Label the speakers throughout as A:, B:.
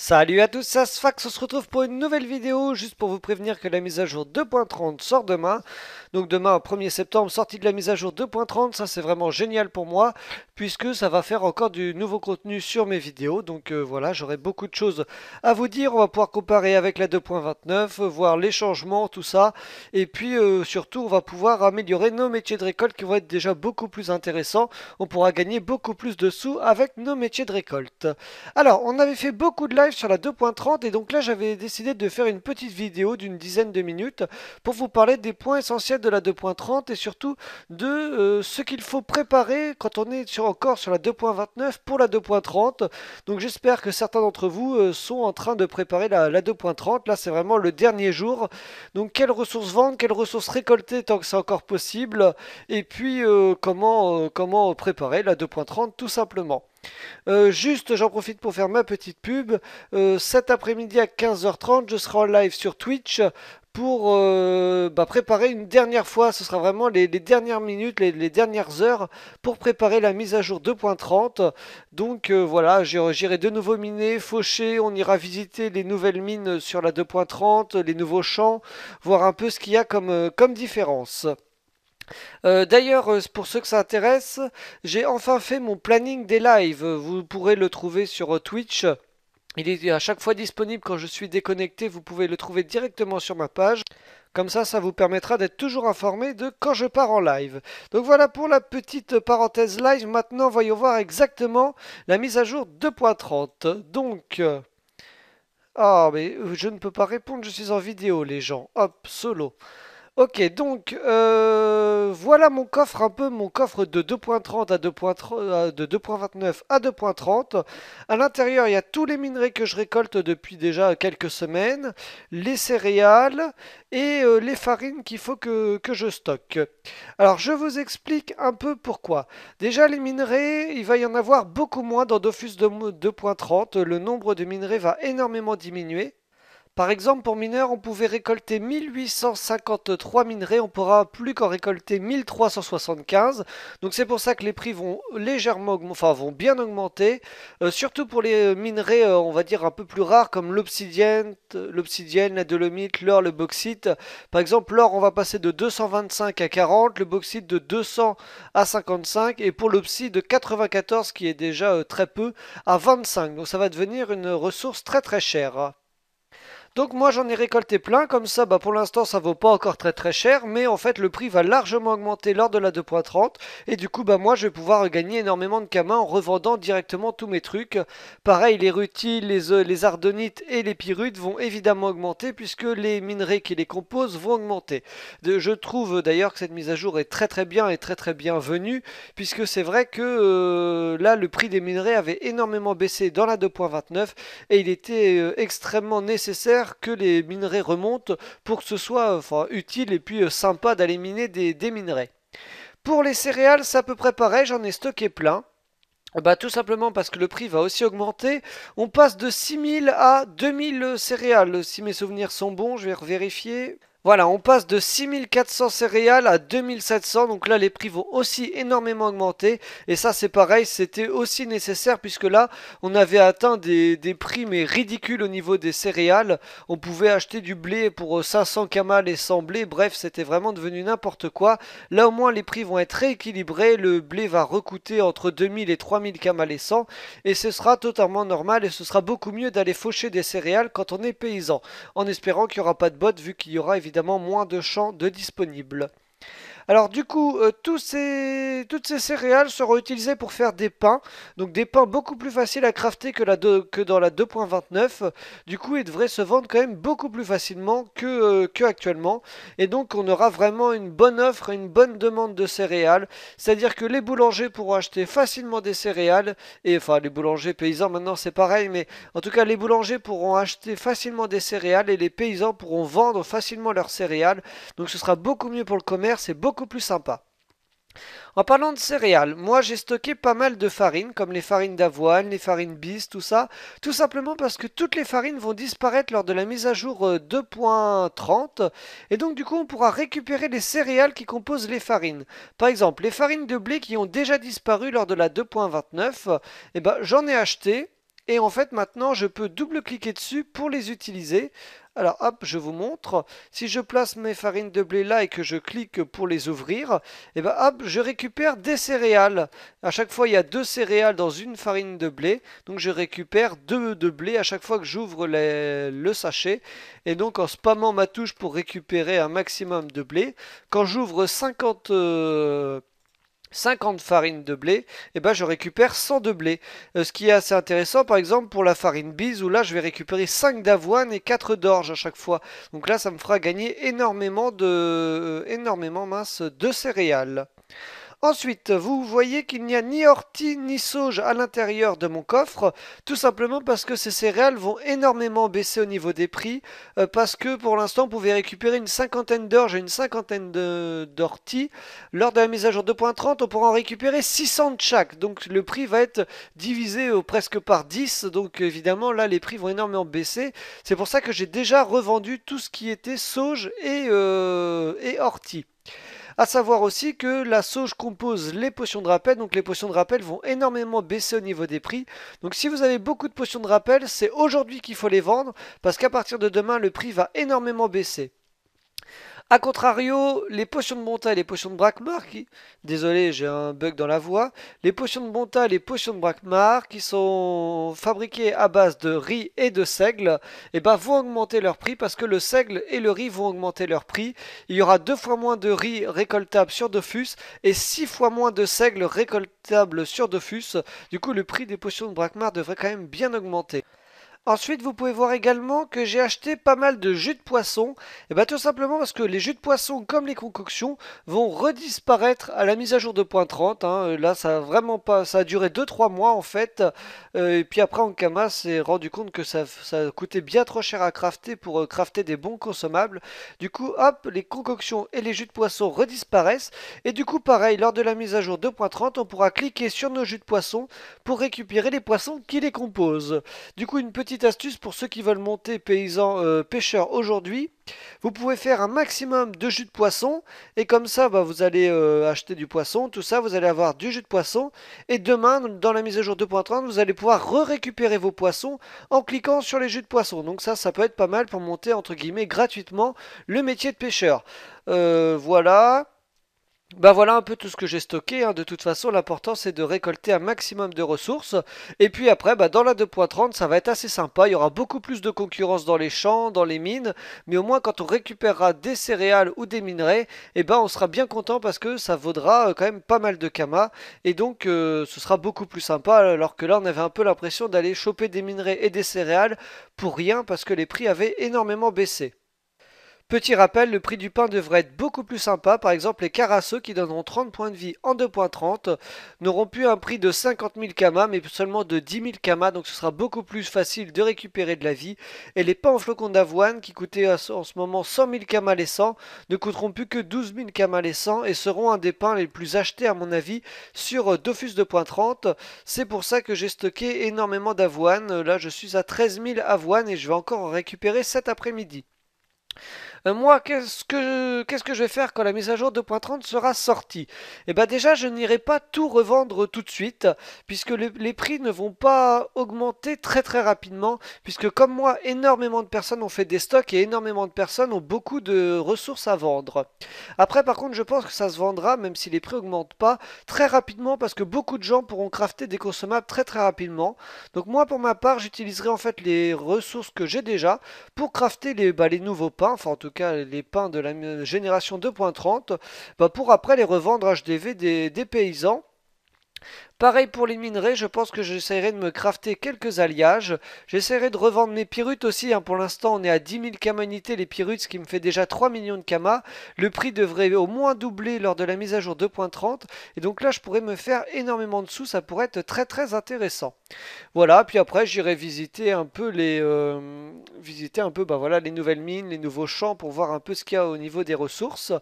A: Salut à tous, c'est Asfax, on se retrouve pour une nouvelle vidéo, juste pour vous prévenir que la mise à jour 2.30 sort demain. Donc demain, 1er septembre, sortie de la mise à jour 2.30, ça c'est vraiment génial pour moi, puisque ça va faire encore du nouveau contenu sur mes vidéos. Donc euh, voilà, j'aurai beaucoup de choses à vous dire, on va pouvoir comparer avec la 2.29, euh, voir les changements, tout ça. Et puis euh, surtout, on va pouvoir améliorer nos métiers de récolte qui vont être déjà beaucoup plus intéressants. On pourra gagner beaucoup plus de sous avec nos métiers de récolte. Alors, on avait fait beaucoup de live sur la 2.30 et donc là j'avais décidé de faire une petite vidéo d'une dizaine de minutes pour vous parler des points essentiels de la 2.30 et surtout de euh, ce qu'il faut préparer quand on est encore sur la 2.29 pour la 2.30. Donc j'espère que certains d'entre vous euh, sont en train de préparer la, 2.30. Là c'est vraiment le dernier jour. Donc quelles ressources vendre, quelles ressources récolter tant que c'est encore possible et puis euh, comment, comment préparer la 2.30 tout simplement. Euh, juste, j'en profite pour faire ma petite pub. Euh, cet après-midi à 15h30, je serai en live sur Twitch pour euh, bah, préparer une dernière fois, ce sera vraiment les, dernières minutes, les, dernières heures pour préparer la mise à jour 2.30. Donc voilà, j'irai de nouveau miner, faucher, on ira visiter les nouvelles mines sur la 2.30, les nouveaux champs, voir un peu ce qu'il y a comme, comme différence. Euh, d'ailleurs, euh, pour ceux que ça intéresse, j'ai enfin fait mon planning des lives. Vous pourrez le trouver sur euh, Twitch. Il est à chaque fois disponible quand je suis déconnecté. Vous pouvez le trouver directement sur ma page. Comme ça, ça vous permettra d'être toujours informé de quand je pars en live. Donc voilà pour la petite parenthèse live. Maintenant, voyons voir exactement la mise à jour 2.30. Donc... Ah, mais je ne peux pas répondre, je suis en vidéo, les gens. Hop, solo. Ok, donc euh, voilà mon coffre, un peu mon coffre de 2.30 à 2.29 euh, de à 2.30. À l'intérieur, il y a tous les minerais que je récolte depuis déjà quelques semaines, les céréales et euh, les farines qu'il faut que, que, je stocke. Alors, je vous explique un peu pourquoi. Déjà, les minerais, il va y en avoir beaucoup moins dans Dofus 2.30. Le nombre de minerais va énormément diminuer. Par exemple, pour mineurs, on pouvait récolter 1853 minerais, on pourra plus qu'en récolter 1375. Donc c'est pour ça que les prix vont légèrement, vont bien augmenter, euh, surtout pour les minerais, euh, on va dire un peu plus rares comme l'obsidienne, euh, l'obsidienne, la dolomite, l'or, le bauxite. Par exemple, l'or, on va passer de 225 à 40, le bauxite de 200 à 55 et pour l'obsidienne de 94 qui est déjà très peu à 25. Donc ça va devenir une ressource très très chère. Donc moi j'en ai récolté plein, comme ça bah, pour l'instant ça vaut pas encore très très cher, mais en fait le prix va largement augmenter lors de la 2.30, et du coup bah, moi je vais pouvoir gagner énormément de kamas en revendant directement tous mes trucs. Pareil les rutiles, les, euh, les ardonites et les pyrudes vont évidemment augmenter, puisque les minerais qui les composent vont augmenter. je trouve d'ailleurs que cette mise à jour est très très bien et très très bienvenue, puisque c'est vrai que euh, là le prix des minerais avait énormément baissé dans la 2.29, et il était euh, extrêmement nécessaire que les minerais remontent pour que ce soit utile et puis euh, sympa d'aller miner des, minerais. Pour les céréales, c'est à peu près pareil, j'en ai stocké plein. Bah, tout simplement parce que le prix va aussi augmenter. On passe de 6000 à 2000 céréales, si mes souvenirs sont bons, je vais vérifier. Voilà, on passe de 6400 céréales à 2700, donc là les prix vont aussi énormément augmenter, et ça c'est pareil, c'était aussi nécessaire puisque là on avait atteint des, prix mais ridicules au niveau des céréales, on pouvait acheter du blé pour 500 camales et 100 blé, bref c'était vraiment devenu n'importe quoi, là au moins les prix vont être rééquilibrés, le blé va recouter entre 2000 et 3000 camales et 100, et ce sera totalement normal et ce sera beaucoup mieux d'aller faucher des céréales quand on est paysan, en espérant qu'il n'y aura pas de bottes vu qu'il y aura évidemment évidemment moins de champs de disponibles. Alors du coup, euh, tous ces, toutes ces céréales seront utilisées pour faire des pains. Donc des pains beaucoup plus faciles à crafter que, dans la 2.29. Du coup, ils devraient se vendre quand même beaucoup plus facilement euh, que, actuellement. Et donc on aura vraiment une bonne offre, une bonne demande de céréales. C'est-à-dire que les boulangers pourront acheter facilement des céréales. Et enfin les boulangers paysans maintenant c'est pareil. Mais en tout cas les boulangers pourront acheter facilement des céréales et les paysans pourront vendre facilement leurs céréales. Donc ce sera beaucoup mieux pour le commerce et beaucoup plus sympa. En parlant de céréales, moi j'ai stocké pas mal de farines, comme les farines d'avoine, les farines bis, tout ça, tout simplement parce que toutes les farines vont disparaître lors de la mise à jour 2.30, euh, et donc du coup on pourra récupérer les céréales qui composent les farines. Par exemple, les farines de blé qui ont déjà disparu lors de la 2.29, eh ben, j'en ai acheté, et en fait, maintenant, je peux double-cliquer dessus pour les utiliser. Alors hop, je vous montre. Si je place mes farines de blé là et que je clique pour les ouvrir, et eh ben hop, je récupère des céréales. À chaque fois, il y a deux céréales dans une farine de blé. Donc je récupère deux de blé à chaque fois que j'ouvre le sachet. Et donc en spammant ma touche pour récupérer un maximum de blé, quand j'ouvre 50... 50 farines de blé, et eh ben je récupère 100 de blé. Euh, ce qui est assez intéressant, par exemple, pour la farine bise, où là, je vais récupérer 5 d'avoine et 4 d'orge à chaque fois. Donc là, ça me fera gagner énormément de, euh, énormément mince, de céréales. Ensuite, vous voyez qu'il n'y a ni ortie ni sauge à l'intérieur de mon coffre, tout simplement parce que ces céréales vont énormément baisser au niveau des prix, euh, parce que pour l'instant, vous pouvez récupérer une cinquantaine d'orge et une cinquantaine d'orties. Lors de la mise à jour 2.30, on pourra en récupérer 600 de chaque, donc le prix va être divisé presque par 10, donc évidemment, là, les prix vont énormément baisser. C'est pour ça que j'ai déjà revendu tout ce qui était sauge et, euh, et ortie. A savoir aussi que la sauge compose les potions de rappel, donc les potions de rappel vont énormément baisser au niveau des prix. Donc si vous avez beaucoup de potions de rappel, c'est aujourd'hui qu'il faut les vendre, parce qu'à partir de demain, le prix va énormément baisser. A contrario, les potions de monta et les potions de Brakmar, qui... désolé, j'ai un bug dans la voix, les potions de monta et les potions de Brakmar, qui sont fabriquées à base de riz et de seigle, eh ben, vont augmenter leur prix parce que le seigle et le riz vont augmenter leur prix. Il y aura deux fois moins de riz récoltable sur Dofus et six fois moins de seigle récoltable sur Dofus. Du coup, le prix des potions de Brakmar devrait quand même bien augmenter. Ensuite, vous pouvez voir également que j'ai acheté pas mal de jus de poisson. Et eh bien tout simplement parce que les jus de poisson, comme les concoctions, vont redisparaître à la mise à jour 2.30. Hein. Euh, là, ça a vraiment pas, ça a duré 2-3 mois en fait. Euh, et puis après, Ankama s'est rendu compte que ça, ça, coûtait bien trop cher à crafter pour euh, crafter des bons consommables. Du coup, hop, les concoctions et les jus de poisson redisparaissent. Et du coup, pareil, lors de la mise à jour 2.30, on pourra cliquer sur nos jus de poisson pour récupérer les poissons qui les composent. Du coup, une petite astuce pour ceux qui veulent monter paysan euh, pêcheur aujourd'hui. Vous pouvez faire un maximum de jus de poisson et comme ça bah, vous allez euh, acheter du poisson, tout ça, vous allez avoir du jus de poisson et demain dans la mise à jour 2.30 vous allez pouvoir récupérer vos poissons en cliquant sur les jus de poisson. Donc ça, ça peut être pas mal pour monter entre guillemets gratuitement le métier de pêcheur. Euh, voilà. Bah voilà un peu tout ce que j'ai stocké, hein. de toute façon l'important c'est de récolter un maximum de ressources et puis après bah, dans la 2.30 ça va être assez sympa, il y aura beaucoup plus de concurrence dans les champs, dans les mines mais au moins quand on récupérera des céréales ou des minerais et eh ben on sera bien content parce que ça vaudra euh, quand même pas mal de kama et donc euh, ce sera beaucoup plus sympa alors que là on avait un peu l'impression d'aller choper des minerais et des céréales pour rien parce que les prix avaient énormément baissé. Petit rappel, le prix du pain devrait être beaucoup plus sympa. Par exemple, les carasseux qui donneront 30 points de vie en 2.30 n'auront plus un prix de 50 000 kamas, mais seulement de 10 000 kamas. Donc ce sera beaucoup plus facile de récupérer de la vie. Et les pains en flocons d'avoine qui coûtaient euh, en ce moment 100 000 kamas les 100 ne coûteront plus que 12 000 kamas les 100 et seront un des pains les plus achetés à mon avis sur euh, Dofus 2.30. C'est pour ça que j'ai stocké énormément d'avoine. Euh, là, je suis à 13 000 avoine et je vais encore en récupérer cet après-midi. Euh, moi, qu'est-ce que, qu'est-ce que je vais faire quand la mise à jour 2.30 sera sortie et eh bien déjà, je n'irai pas tout revendre tout de suite, puisque les prix ne vont pas augmenter très très rapidement, puisque comme moi, énormément de personnes ont fait des stocks et énormément de personnes ont beaucoup de ressources à vendre. Après, par contre, je pense que ça se vendra, même si les prix augmentent pas, très rapidement, parce que beaucoup de gens pourront crafter des consommables très très rapidement. Donc moi, pour ma part, j'utiliserai en fait les ressources que j'ai déjà pour crafter les, bah, les nouveaux pains, enfin en tout cas les pains de la génération 2.30, bah, pour après les revendre HDV des paysans. Pareil pour les minerais, je pense que j'essaierai de me crafter quelques alliages. J'essaierai de revendre mes pirutes aussi. Hein. Pour l'instant, on est à 10 000 unités, les pirutes, ce qui me fait déjà 3 millions de kamas. Le prix devrait au moins doubler lors de la mise à jour 2.30. Et donc là, je pourrais me faire énormément de sous. Ça pourrait être très très intéressant. Voilà, puis après, j'irai visiter un peu les... Euh, visiter un peu, bah voilà, les nouvelles mines, les nouveaux champs pour voir un peu ce qu'il y a au niveau des ressources.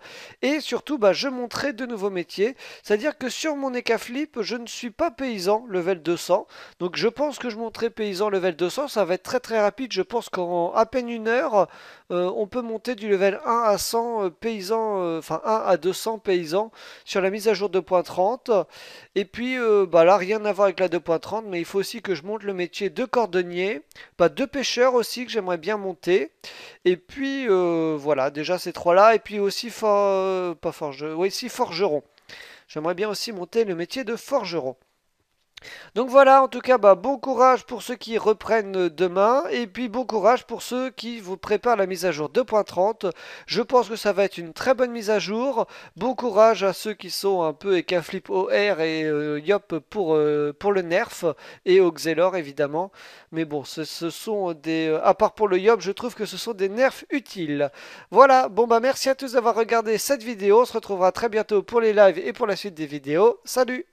A: Et surtout, bah, je montrerai de nouveaux métiers. C'est-à-dire que sur mon Ekaflip, je ne suis pas paysan level 200, donc je pense que je monterai paysan level 200, ça va être très très rapide, je pense qu'en à peine une heure, euh, on peut monter du level 1 à 100 euh, paysans, euh, enfin 1 à 200 paysans sur la mise à jour 2.30, et puis bah là rien à voir avec la 2.30, mais il faut aussi que je monte le métier de cordonnier, pas bah, de pêcheur aussi que j'aimerais bien monter, et puis voilà, déjà ces trois là, et puis aussi pas forgeron. J'aimerais bien aussi monter le métier de forgeron. Donc voilà, en tout cas, bah, bon courage pour ceux qui reprennent demain, et puis bon courage pour ceux qui vous préparent la mise à jour 2.30. Je pense que ça va être une très bonne mise à jour. Bon courage à ceux qui sont un peu au OR et euh, Yop pour, euh, pour le nerf, et au Xelor évidemment. Mais bon, ce, sont des... Euh, à part pour le Yop, je trouve que ce sont des nerfs utiles. Voilà, bon bah merci à tous d'avoir regardé cette vidéo, on se retrouvera très bientôt pour les lives et pour la suite des vidéos. Salut